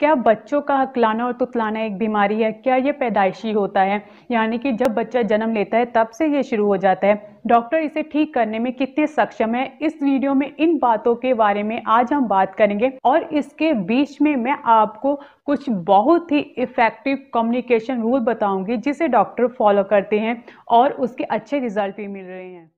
क्या बच्चों का हकलाना और तुतलाना एक बीमारी है क्या ये पैदाइशी होता है यानी कि जब बच्चा जन्म लेता है तब से ये शुरू हो जाता है डॉक्टर इसे ठीक करने में कितने सक्षम है इस वीडियो में इन बातों के बारे में आज हम बात करेंगे और इसके बीच में मैं आपको कुछ बहुत ही इफेक्टिव कम्युनिकेशन रूल बताऊंगी जिसे डॉक्टर फॉलो करते हैं और उसके अच्छे रिजल्ट भी मिल रहे हैं